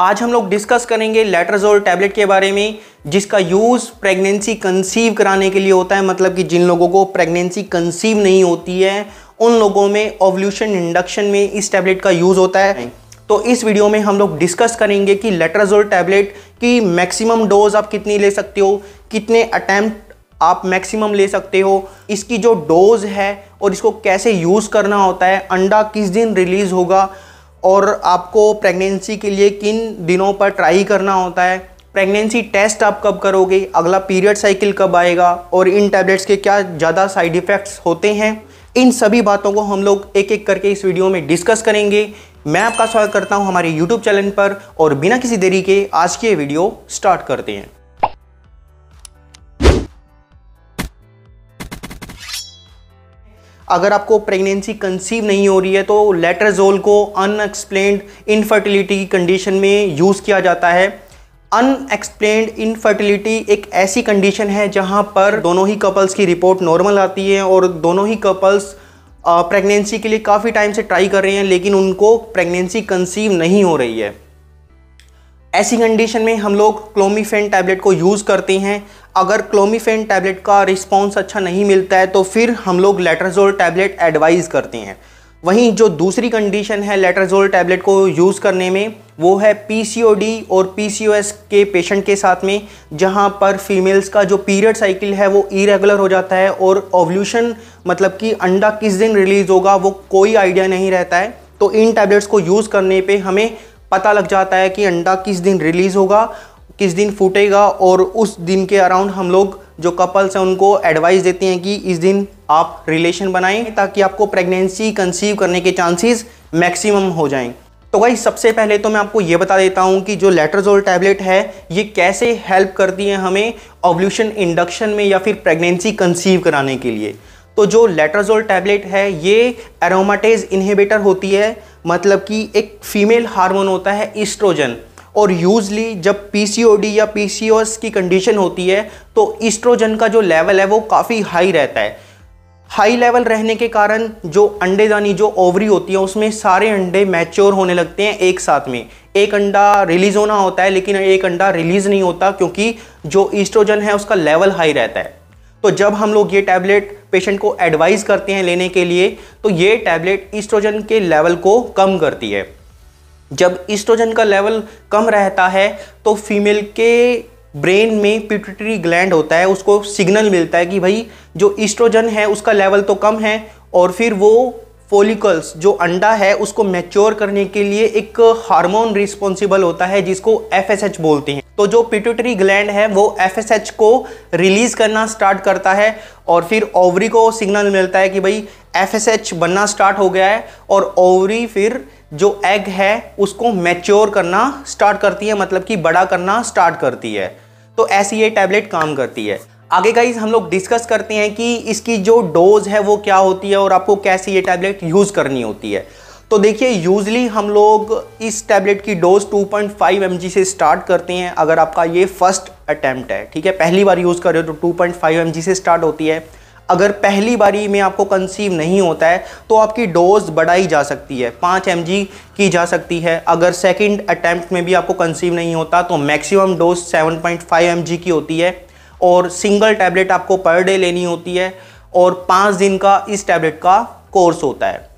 आज हम लोग डिस्कस करेंगे लेटरजोल टैबलेट के बारे में जिसका यूज़ प्रेगनेंसी कंसीव कराने के लिए होता है मतलब कि जिन लोगों को प्रेगनेंसी कंसीव नहीं होती है उन लोगों में ओवल्यूशन इंडक्शन में इस टैबलेट का यूज़ होता है तो इस वीडियो में हम लोग डिस्कस करेंगे कि लेटरजोल टैबलेट की मैक्सिमम डोज आप कितनी ले सकते हो कितने अटैम्प्ट आप मैक्सिमम ले सकते हो इसकी जो डोज है और इसको कैसे यूज़ करना होता है अंडा किस दिन रिलीज़ होगा और आपको प्रेगनेंसी के लिए किन दिनों पर ट्राई करना होता है प्रेगनेंसी टेस्ट आप कब करोगे अगला पीरियड साइकिल कब आएगा और इन टैबलेट्स के क्या ज़्यादा साइड इफ़ेक्ट्स होते हैं इन सभी बातों को हम लोग एक एक करके इस वीडियो में डिस्कस करेंगे मैं आपका स्वागत करता हूं हमारे यूट्यूब चैनल पर और बिना किसी देरी के आज के वीडियो स्टार्ट करते हैं अगर आपको प्रेगनेंसी कंसीव नहीं हो रही है तो लेटरजोल को अनएक्सप्लेन्ड इनफर्टिलिटी की कंडीशन में यूज़ किया जाता है अनएक्सप्लेन्ड इनफर्टिलिटी एक ऐसी कंडीशन है जहाँ पर दोनों ही कपल्स की रिपोर्ट नॉर्मल आती है और दोनों ही कपल्स प्रेगनेंसी के लिए काफ़ी टाइम से ट्राई कर रहे हैं लेकिन उनको प्रेगनेंसी कंसीव नहीं हो रही है ऐसी कंडीशन में हम लोग क्लोमीफेन टैबलेट को यूज़ करते हैं अगर क्लोमीफेन टैबलेट का रिस्पॉन्स अच्छा नहीं मिलता है तो फिर हम लोग लेटरजोल टैबलेट एडवाइज़ करते हैं वहीं जो दूसरी कंडीशन है लेटरजोल टैबलेट को यूज़ करने में वो है पी और पी के पेशेंट के साथ में जहाँ पर फीमेल्स का जो पीरियड साइकिल है वो इरेगुलर हो जाता है और ओवल्यूशन मतलब कि अंडा किस दिन रिलीज़ होगा वो कोई आइडिया नहीं रहता है तो इन टैबलेट्स को यूज़ करने पे हमें पता लग जाता है कि अंडा किस दिन रिलीज़ होगा किस दिन फूटेगा और उस दिन के अराउंड हम लोग जो कपल्स हैं उनको एडवाइस देते हैं कि इस दिन आप रिलेशन बनाएं ताकि आपको प्रेगनेंसी कंसीव करने के चांसेस मैक्सिमम हो जाएं तो भाई सबसे पहले तो मैं आपको ये बता देता हूँ कि जो लेटरजोल टैबलेट है ये कैसे हेल्प करती है हमें ओवल्यूशन इंडक्शन में या फिर प्रेगनेंसी कंसीव कराने के लिए तो जो लेटरजोल टैबलेट है ये एरोमाटेज इन्हीबेटर होती है मतलब कि एक फीमेल हार्मोन होता है ईस्ट्रोजन और यूजली जब पी या पी की कंडीशन होती है तो ईस्ट्रोजन का जो लेवल है वो काफ़ी हाई रहता है हाई लेवल रहने के कारण जो अंडेदानी जो ओवरी होती है उसमें सारे अंडे मैच्योर होने लगते हैं एक साथ में एक अंडा रिलीज़ होना होता है लेकिन एक अंडा रिलीज़ नहीं होता क्योंकि जो ईस्ट्रोजन है उसका लेवल हाई रहता है तो जब हम लोग ये टैबलेट पेशेंट को एडवाइस करते हैं लेने के लिए तो ये टैबलेट ईस्ट्रोजन के लेवल को कम करती है जब ईस्ट्रोजन का लेवल कम रहता है तो फीमेल के ब्रेन में पिट्यूटरी ग्लैंड होता है उसको सिग्नल मिलता है कि भाई जो ईस्ट्रोजन है उसका लेवल तो कम है और फिर वो फोलिकल्स जो अंडा है उसको मैच्योर करने के लिए एक हार्मोन रिस्पॉन्सिबल होता है जिसको एफ बोलते हैं तो जो पिट्यूटरी ग्लैंड है वो एफ को रिलीज करना स्टार्ट करता है और फिर ओवरी को सिग्नल मिलता है कि भाई एफ बनना स्टार्ट हो गया है और ओवरी फिर जो एग है उसको मैच्योर करना स्टार्ट करती है मतलब कि बड़ा करना स्टार्ट करती है तो ऐसी ये टैबलेट काम करती है आगे गाइज हम लोग डिस्कस करते हैं कि इसकी जो डोज है वो क्या होती है और आपको कैसे ये टैबलेट यूज़ करनी होती है तो देखिए यूजली हम लोग इस टैबलेट की डोज 2.5 पॉइंट से स्टार्ट करते हैं अगर आपका ये फर्स्ट अटैम्प्ट है ठीक है पहली बार यूज़ कर रहे हो तो 2.5 पॉइंट से स्टार्ट होती है अगर पहली बारी में आपको कंसीव नहीं होता है तो आपकी डोज बढ़ाई जा सकती है पाँच एम की जा सकती है अगर सेकेंड अटैम्प्ट में भी आपको कंसीव नहीं होता तो मैक्सिमम डोज सेवन पॉइंट की होती है और सिंगल टैबलेट आपको पर डे लेनी होती है और पाँच दिन का इस टैबलेट का कोर्स होता है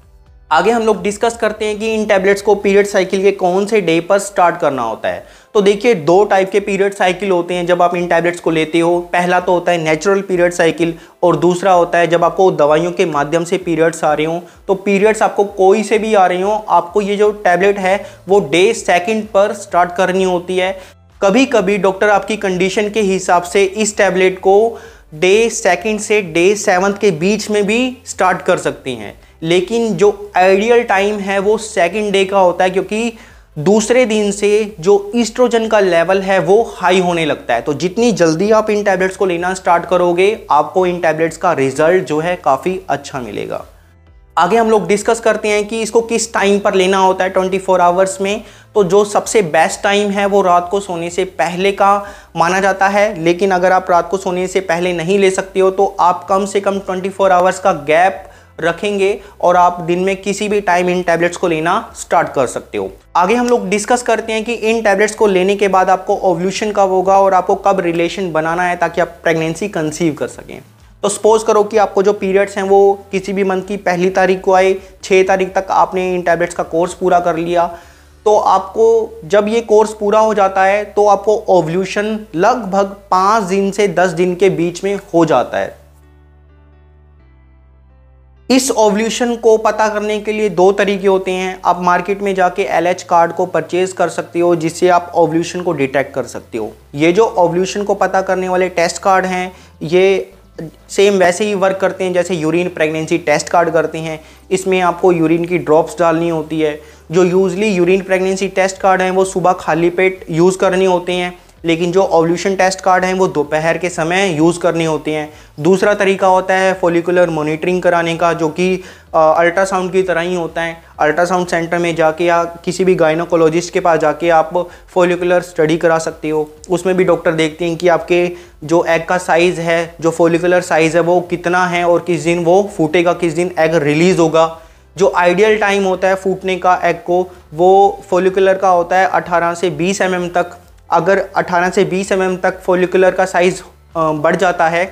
आगे हम लोग डिस्कस करते हैं कि इन टैबलेट्स को पीरियड साइकिल के कौन से डे पर स्टार्ट करना होता है तो देखिए दो टाइप के पीरियड साइकिल होते हैं जब आप इन टैबलेट्स को लेते हो पहला तो होता है नेचुरल पीरियड साइकिल और दूसरा होता है जब आपको दवाइयों के माध्यम से पीरियड्स आ रहे हों तो पीरियड्स आपको कोई से भी आ रहे हों आपको ये जो टैबलेट है वो डे सेकेंड पर स्टार्ट करनी होती है कभी कभी डॉक्टर आपकी कंडीशन के हिसाब से इस टैबलेट को डे सेकेंड से डे सेवन्थ के बीच में भी स्टार्ट कर सकती हैं लेकिन जो आइडियल टाइम है वो सेकेंड डे का होता है क्योंकि दूसरे दिन से जो ईस्ट्रोजन का लेवल है वो हाई होने लगता है तो जितनी जल्दी आप इन टैबलेट्स को लेना स्टार्ट करोगे आपको इन टैबलेट्स का रिजल्ट जो है काफ़ी अच्छा मिलेगा आगे हम लोग डिस्कस करते हैं कि इसको किस टाइम पर लेना होता है 24 फोर आवर्स में तो जो सबसे बेस्ट टाइम है वो रात को सोने से पहले का माना जाता है लेकिन अगर आप रात को सोने से पहले नहीं ले सकते हो तो आप कम से कम 24 फोर आवर्स का गैप रखेंगे और आप दिन में किसी भी टाइम इन टैबलेट्स को लेना स्टार्ट कर सकते हो आगे हम लोग डिस्कस करते हैं कि इन टैबलेट्स को लेने के बाद आपको ओवल्यूशन कब होगा और आपको कब रिलेशन बनाना है ताकि आप प्रेगनेंसी कंसीव कर सकें तो सपोज करो कि आपको जो पीरियड्स हैं वो किसी भी मंथ की पहली तारीख को आए छः तारीख तक आपने इन टैबलेट्स का कोर्स पूरा कर लिया तो आपको जब ये कोर्स पूरा हो जाता है तो आपको ओवल्यूशन लगभग पाँच दिन से दस दिन के बीच में हो जाता है इस ओवल्यूशन को पता करने के लिए दो तरीके होते हैं आप मार्केट में जाके एल कार्ड को परचेज कर सकते हो जिससे आप ओवल्यूशन को डिटेक्ट कर सकते हो ये जो ओवल्यूशन को पता करने वाले टेस्ट कार्ड हैं ये सेम वैसे ही वर्क करते हैं जैसे यूरिन प्रेगनेंसी टेस्ट कार्ड करते हैं इसमें आपको यूरिन की ड्रॉप्स डालनी होती है जो usually urine pregnancy test card हैं वो सुबह खाली पेट यूज़ करने होते हैं लेकिन जो ओवल्यूशन टेस्ट कार्ड हैं वो दोपहर के समय यूज़ करने होते हैं दूसरा तरीका होता है फोलिकुलर मोनिटरिंग कराने का जो कि अल्ट्रासाउंड की तरह ही होता है अल्ट्रासाउंड सेंटर में जाके या किसी भी गाइनोकोलॉजिस्ट के पास जाके आप फोलिकुलर स्टडी करा सकते हो उसमें भी डॉक्टर देखते हैं कि आपके जो एग का साइज़ है जो फोलिकुलर साइज़ है वो कितना है और किस दिन वो फूटेगा किस दिन एग रिलीज़ होगा जो आइडियल टाइम होता है फूटने का एग को वो फोलिकुलर का होता है 18 से 20 एम mm तक अगर 18 से 20 एम mm तक फोलिकुलर का साइज़ बढ़ जाता है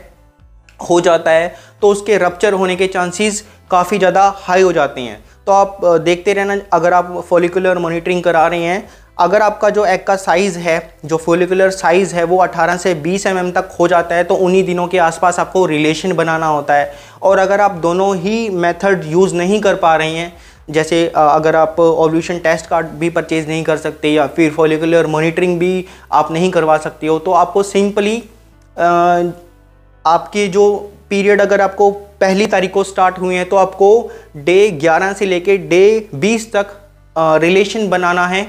हो जाता है तो उसके रप्चर होने के चांसेस काफ़ी ज़्यादा हाई हो जाते हैं तो आप देखते रहना अगर आप फोलिकुलर मॉनिटरिंग करा रहे हैं अगर आपका जो एग का साइज़ है जो फोलिकुलर साइज़ है वो 18 से 20 एम mm तक हो जाता है तो उन्हीं दिनों के आसपास आपको रिलेशन बनाना होता है और अगर आप दोनों ही मेथड यूज़ नहीं कर पा रहे हैं जैसे अगर आप ओव्यूशन टेस्ट कार्ड भी परचेज़ नहीं कर सकते या फिर फॉलिकुलर मॉनिटरिंग भी आप नहीं करवा सकते हो तो आपको सिंपली आपके जो पीरियड अगर आपको पहली तारीख को स्टार्ट हुए हैं तो आपको डे 11 से लेके डे 20 तक रिलेशन बनाना है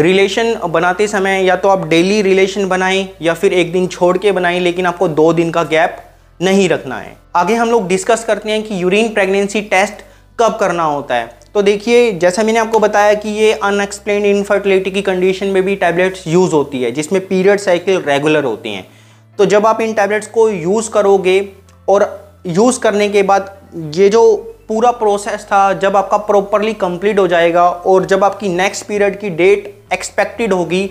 रिलेशन बनाते समय या तो आप डेली रिलेशन बनाएं या फिर एक दिन छोड़ के बनाएं लेकिन आपको दो दिन का गैप नहीं रखना है आगे हम लोग डिस्कस करते हैं कि यूरिन प्रेगनेंसी टेस्ट कब करना होता है तो देखिए जैसा मैंने आपको बताया कि ये अनएक्सप्लेन इनफर्टिलिटी की कंडीशन में भी टैबलेट्स यूज़ होती है जिसमें पीरियड साइकिल रेगुलर होती हैं तो जब आप इन टैबलेट्स को यूज़ करोगे और यूज़ करने के बाद ये जो पूरा प्रोसेस था जब आपका प्रॉपरली कंप्लीट हो जाएगा और जब आपकी नेक्स्ट पीरियड की डेट एक्सपेक्टेड होगी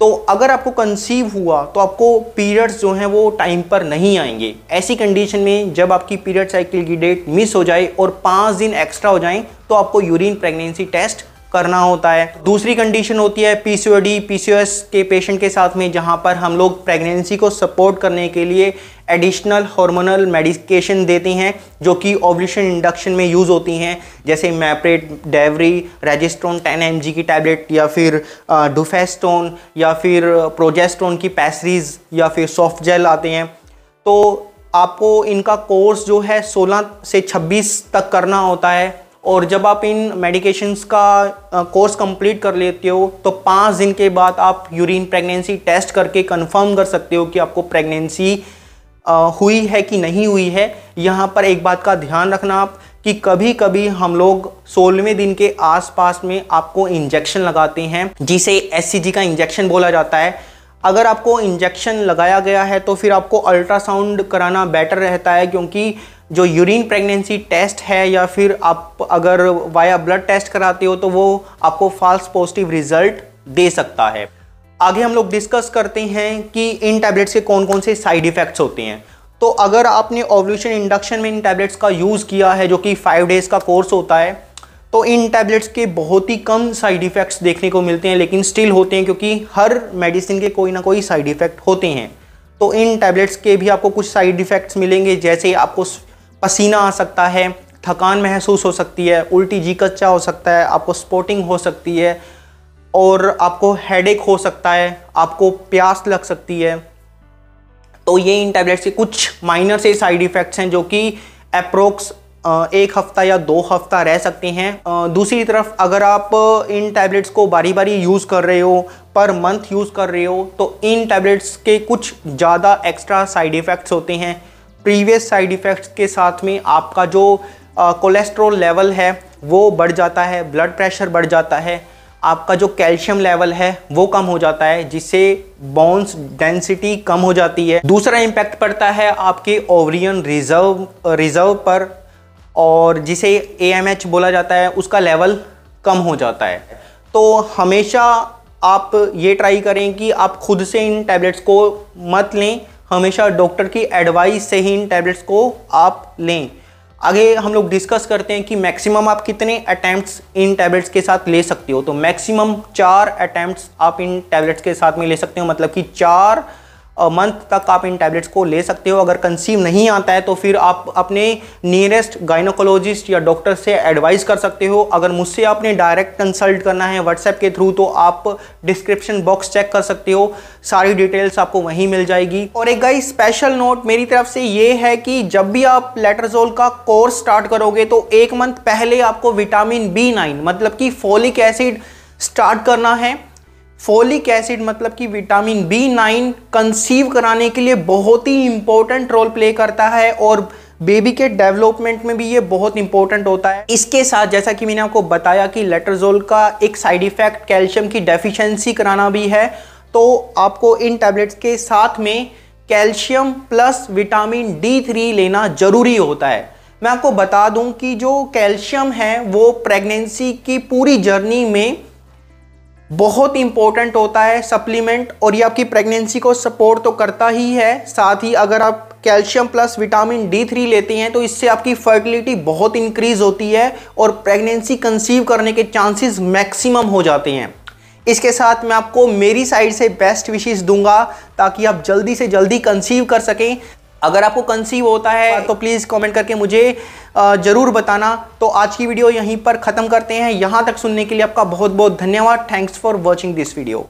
तो अगर आपको कंसीव हुआ तो आपको पीरियड्स जो हैं वो टाइम पर नहीं आएंगे ऐसी कंडीशन में जब आपकी पीरियड साइकिल की डेट मिस हो जाए और पाँच दिन एक्स्ट्रा हो जाएं तो आपको यूरिन प्रेगनेंसी टेस्ट करना होता है दूसरी कंडीशन होती है पीसीओडी पीसीओएस के पेशेंट के साथ में जहाँ पर हम लोग प्रेगनेंसी को सपोर्ट करने के लिए एडिशनल हार्मोनल मेडिकेशन देती हैं जो कि ओवल्यूशन इंडक्शन में यूज़ होती हैं जैसे मैप्रेट डेवरी रेजिस्ट्रोन 10 एम की टैबलेट या फिर डुफेस्टोन या फिर प्रोजेस्टोन की पैसरीज या फिर सॉफ्ट जेल आते हैं तो आपको इनका कोर्स जो है 16 से 26 तक करना होता है और जब आप इन मेडिकेशंस का कोर्स कंप्लीट कर लेते हो तो पाँच दिन के बाद आप यूरिन प्रेगनेंसी टेस्ट करके कंफर्म कर सकते हो कि आपको प्रेगनेंसी हुई है कि नहीं हुई है यहाँ पर एक बात का ध्यान रखना आप कि कभी कभी हम लोग सोलहवें दिन के आसपास में आपको इंजेक्शन लगाते हैं जिसे एस का इंजेक्शन बोला जाता है अगर आपको इंजेक्शन लगाया गया है तो फिर आपको अल्ट्रासाउंड कराना बेटर रहता है क्योंकि जो यूरिन प्रेगनेंसी टेस्ट है या फिर आप अगर वाया ब्लड टेस्ट कराते हो तो वो आपको फॉल्स पॉजिटिव रिजल्ट दे सकता है आगे हम लोग डिस्कस करते हैं कि इन टैबलेट्स के कौन कौन से साइड इफ़ेक्ट्स होते हैं तो अगर आपने ओवल्यूशन इंडक्शन में इन टैबलेट्स का यूज़ किया है जो कि फाइव डेज़ का कोर्स होता है तो इन टैबलेट्स के बहुत ही कम साइड इफ़ेक्ट्स देखने को मिलते हैं लेकिन स्टिल होते हैं क्योंकि हर मेडिसिन के कोई ना कोई साइड इफ़ेक्ट होते हैं तो इन टैबलेट्स के भी आपको कुछ साइड इफ़ेक्ट्स मिलेंगे जैसे आपको पसीना आ सकता है थकान महसूस हो सकती है उल्टी जी कच्चा हो सकता है आपको स्पोटिंग हो सकती है और आपको हेडेक हो सकता है आपको प्यास लग सकती है तो ये इन टैबलेट्स के कुछ माइनर से साइड इफ़ेक्ट्स हैं जो कि अप्रोक्स एक हफ्ता या दो हफ्ता रह सकते हैं दूसरी तरफ अगर आप इन टैबलेट्स को बारी बारी यूज़ कर रहे हो पर मंथ यूज़ कर रहे हो तो इन टैबलेट्स के कुछ ज़्यादा एक्स्ट्रा साइड इफ़ेक्ट्स होते हैं प्रीवियस साइड इफ़ेक्ट्स के साथ में आपका जो कोलेस्ट्रॉल लेवल है वो बढ़ जाता है ब्लड प्रेशर बढ़ जाता है आपका जो कैल्शियम लेवल है वो कम हो जाता है जिससे बोन्स डेंसिटी कम हो जाती है दूसरा इम्पैक्ट पड़ता है आपके ओवरियन रिजर्व रिजर्व पर और जिसे ए बोला जाता है उसका लेवल कम हो जाता है तो हमेशा आप ये ट्राई करें कि आप खुद से इन टैबलेट्स को मत लें हमेशा डॉक्टर की एडवाइस से ही इन टैबलेट्स को आप लें आगे हम लोग डिस्कस करते हैं कि मैक्सिमम आप कितने अटैम्प्ट्स इन टैबलेट्स के साथ ले सकते हो तो मैक्सिमम चार अटैम्प्ट्स आप इन टैबलेट्स के साथ में ले सकते हो मतलब कि चार मंथ तक आप इन टैबलेट्स को ले सकते हो अगर कंसीव नहीं आता है तो फिर आप अपने नियरेस्ट गाइनोकोलॉजिस्ट या डॉक्टर से एडवाइस कर सकते हो अगर मुझसे आपने डायरेक्ट कंसल्ट करना है व्हाट्सएप के थ्रू तो आप डिस्क्रिप्शन बॉक्स चेक कर सकते हो सारी डिटेल्स आपको वहीं मिल जाएगी और एक गाई स्पेशल नोट मेरी तरफ से ये है कि जब भी आप लेटरजोल का कोर्स स्टार्ट करोगे तो एक मंथ पहले आपको विटामिन बी नाइन मतलब कि फोलिक एसिड स्टार्ट करना है फोलिक एसिड मतलब कि विटामिन बी नाइन कंसीव कराने के लिए बहुत ही इंपॉर्टेंट रोल प्ले करता है और बेबी के डेवलपमेंट में भी ये बहुत इंपॉर्टेंट होता है इसके साथ जैसा कि मैंने आपको बताया कि लेटरजोल का एक साइड इफेक्ट कैल्शियम की डेफिशिएंसी कराना भी है तो आपको इन टैबलेट्स के साथ में calcium plus vitamin D three लेना ज़रूरी होता है मैं आपको बता दूं कि जो कैल्शियम है वो प्रेगनेंसी की पूरी जर्नी में बहुत इंपॉर्टेंट होता है सप्लीमेंट और ये आपकी प्रेगनेंसी को सपोर्ट तो करता ही है साथ ही अगर आप calcium plus vitamin D three लेते हैं तो इससे आपकी फर्टिलिटी बहुत इंक्रीज होती है और प्रेगनेंसी कंसीव करने के चांसेस मैक्सिमम हो जाते हैं इसके साथ मैं आपको मेरी साइड से बेस्ट विशेष दूंगा ताकि आप जल्दी से जल्दी कंसीव कर सकें अगर आपको कंसीव होता है तो प्लीज़ कमेंट करके मुझे ज़रूर बताना तो आज की वीडियो यहीं पर ख़त्म करते हैं यहाँ तक सुनने के लिए आपका बहुत बहुत धन्यवाद thanks for watching this video